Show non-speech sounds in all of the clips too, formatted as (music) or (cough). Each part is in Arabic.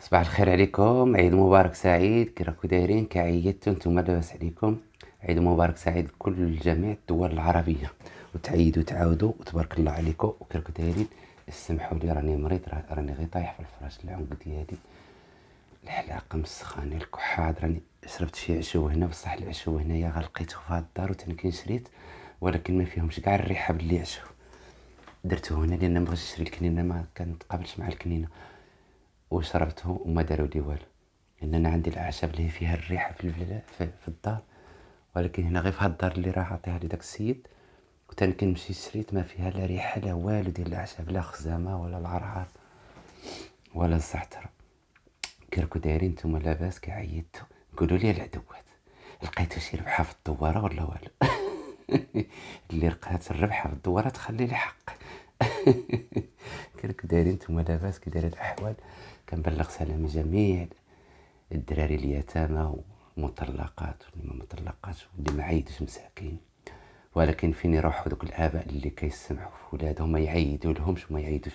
صباح الخير عليكم عيد مبارك سعيد كي راكو دايرين كي عيدتو نتوما لاباس عليكم عيد مبارك سعيد لكل جميع الدول العربيه وتعيدوا تعاودوا وتبارك الله عليكم وكي راكو دايرين اسمحوا لي راني مريض راني غير طايح في الفراش العنق ديالي الحلاقه مسخانه الكحاد راني شربت شي عشو هنا بصح العشو هنايا غلقيتو في هاد الدار وتنكين شريت ولكن ما فيهمش كاع الريحه باللي عشو درته هنا لان مبغيتش نشري الكنينه ما كنتقابلش مع الكنينه وشربتهم وما داروا لي والو لان انا عندي الاعشاب اللي فيها الريحه في, في, في الدار ولكن هنا غير في هاد الدار اللي راه عطيها لي داك السيد كنت انا كنمشي شريت ما فيها لا ريحه لا والو ديال الاعشاب لا خزامه ولا العرعر ولا الزعتر كركو دايرين نتوما لاباس كعيطتو قولوا لي العدوات لقيتو شي ربحه في الدواره ولا والو (laughs) اللي رقات الربحه في الدواره تخلي لي حق (laughs) كلك دايرين نتوما لاباس كي دايره الاحوال كنبلغ سلام جميع الدراري اليتامى والمطلقات واللي ما مطلقاتش واللي ما عيدوش مساكين ولكن فين يروحوا دوك الاباء اللي كيسمحوا في ولادهم ما يعيدوا لهمش وما يعيدوش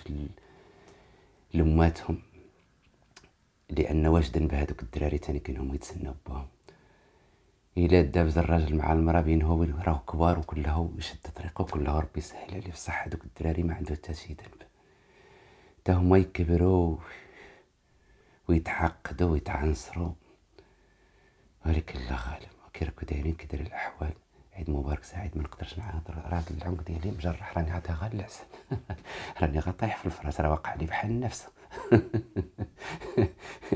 لماتهم لان واجدا بهذوك الدراري تاني كانهم يتسناو باهم الا دابز الراجل مع المراه هو راه كبار وكله شد طريقه وكله ربي يسهل عليه بصح هذوك الدراري ما عنده حتى شي ذنب حتى هما يكبروا ويتحقدوا ويتعنصروا ولكن الله غالب راكو دايرين كدير الاحوال عيد مبارك سعيد ما نقدرش نعاود راه العمق ديالي مجرح راني عاد غير العسل (laughs) راني غطايح في الفراش راه واقع لي بحال نفسه (laughs)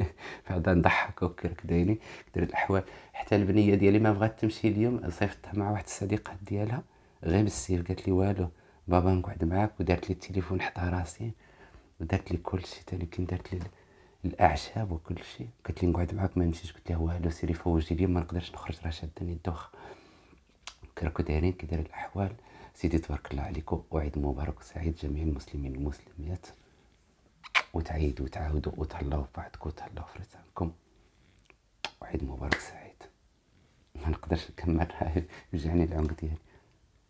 بعدا نضحك وكر كدايني كدير الاحوال حتى البنيه ديالي ما بغات تمشي اليوم صيفطتها مع واحد الصديقه ديالها غير بالسيف قالت لي والو بابا نقعد معاك ودارت لي التليفون حدا راسي ودارت لي كل شيء ثاني كي دارت لي الاعشاب وكل شيء قالت لي نقعد معاك ما نمشيش قلت لها والو سيري فوجي اليوم ما نقدرش نخرج راه شادني الدوخ كركو دايرين كي الاحوال سيدي تبارك الله عليكم وعيد مبارك وسعيد جميع المسلمين والمسلمات وتعيدوا وتعاودوا وتهلاو في بعضكم وتهلاو في رزقكم وعيد مبارك سعيد ما نقدرش نكمل رجعني العمر ديالي